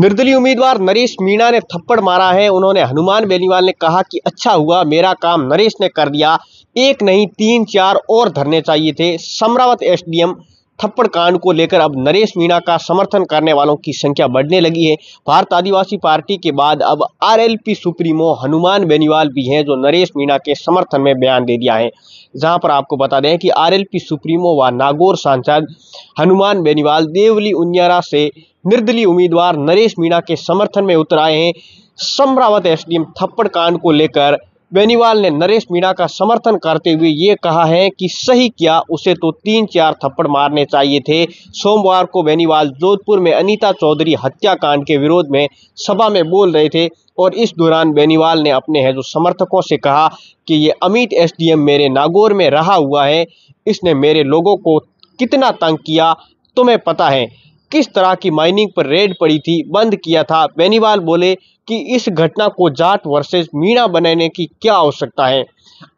निर्दलीय उम्मीदवार नरेश मीणा ने थप्पड़ मारा है उन्होंने हनुमान बेनीवाल ने कहा कि अच्छा हुआ मेरा काम नरेश ने कर दिया एक नहीं तीन चार और धरने चाहिए थे समरावत एसडीएम थप्पड़ कांड को लेकर अब नरेश मीणा का समर्थन करने वालों की संख्या बढ़ने लगी है भारत आदिवासी पार्टी के बाद अब आरएलपी सुप्रीमो हनुमान बेनीवाल भी हैं जो नरेश मीणा के समर्थन में बयान दे दिया है जहां पर आपको बता दें कि आरएलपी सुप्रीमो व नागौर सांसद हनुमान बेनीवाल देवली उनियारा से निर्दलीय उम्मीदवार नरेश मीणा के समर्थन में उतर आए हैं समरावत एसडीएम थप्पड़ कांड को लेकर बेनीवाल ने नरेश मीणा का समर्थन करते हुए ये कहा है कि सही किया उसे तो तीन चार थप्पड़ मारने चाहिए थे सोमवार को बेनीवाल जोधपुर में अनीता चौधरी हत्याकांड के विरोध में सभा में बोल रहे थे और इस दौरान बेनीवाल ने अपने है जो समर्थकों से कहा कि ये अमित एसडीएम मेरे नागौर में रहा हुआ है इसने मेरे लोगों को कितना तंग किया तुम्हें पता है किस तरह की माइनिंग पर रेड पड़ी थी बंद किया था बेनीवाल बोले कि इस घटना को जाट वर्सेस मीणा बनाने की क्या आवश्यकता है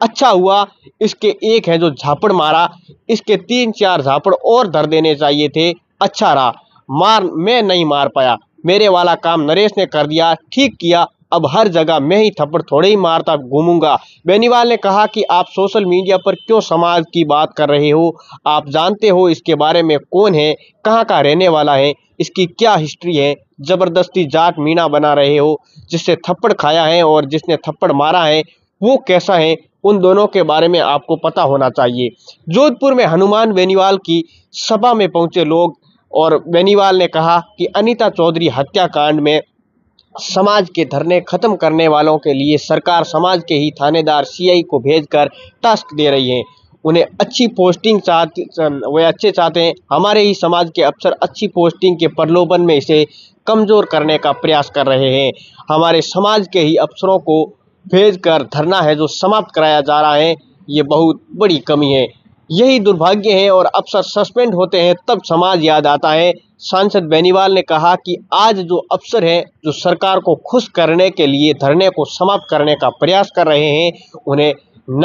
अच्छा हुआ इसके एक है जो झापड़ मारा इसके तीन चार झापड़ और धर देने चाहिए थे अच्छा रहा मार मैं नहीं मार पाया मेरे वाला काम नरेश ने कर दिया ठीक किया अब हर जगह मैं ही थप्पड़ थोड़े ही मारता घूमूंगा बेनीवाल ने कहा कि आप सोशल मीडिया पर क्यों समाज की बात कर रहे हो आप जानते हो इसके बारे में कौन है कहाँ का रहने वाला है इसकी क्या हिस्ट्री है ज़बरदस्ती जाट मीना बना रहे हो जिससे थप्पड़ खाया है और जिसने थप्पड़ मारा है वो कैसा है उन दोनों के बारे में आपको पता होना चाहिए जोधपुर में हनुमान बेनीवाल की सभा में पहुंचे लोग और बेनीवाल ने कहा कि अनीता चौधरी हत्याकांड में समाज के धरने खत्म करने वालों के लिए सरकार समाज के ही थानेदार सीआई को भेजकर टास्क दे रही है उन्हें अच्छी पोस्टिंग चाहते वे अच्छे चाहते हैं हमारे ही समाज के अफसर अच्छी पोस्टिंग के प्रलोभन में इसे कमज़ोर करने का प्रयास कर रहे हैं हमारे समाज के ही अफसरों को भेजकर धरना है जो समाप्त कराया जा रहा है ये बहुत बड़ी कमी है यही दुर्भाग्य है और अफसर सस्पेंड होते हैं तब समाज याद आता है सांसद बेनीवाल ने कहा कि आज जो अफसर हैं जो सरकार को खुश करने के लिए धरने को समाप्त करने का प्रयास कर रहे हैं उन्हें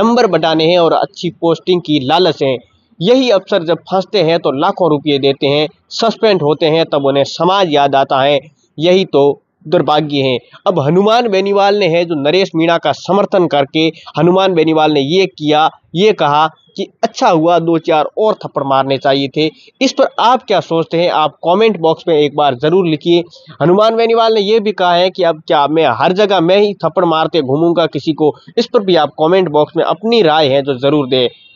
नंबर बढ़ाने हैं और अच्छी पोस्टिंग की लालच है यही अफसर जब फंसते हैं तो लाखों रुपये देते हैं सस्पेंड होते हैं तब उन्हें समाज याद आता है यही तो दुर्भाग्य हैं अब हनुमान बेनीवाल ने है जो नरेश मीणा का समर्थन करके हनुमान बेनीवाल ने ये किया ये कहा कि अच्छा हुआ दो चार और थप्पड़ मारने चाहिए थे इस पर आप क्या सोचते हैं आप कमेंट बॉक्स में एक बार ज़रूर लिखिए हनुमान बेनीवाल ने यह भी कहा है कि अब क्या मैं हर जगह मैं ही थप्पड़ मारते घूमूंगा किसी को इस पर भी आप कमेंट बॉक्स में अपनी राय है जो ज़रूर दें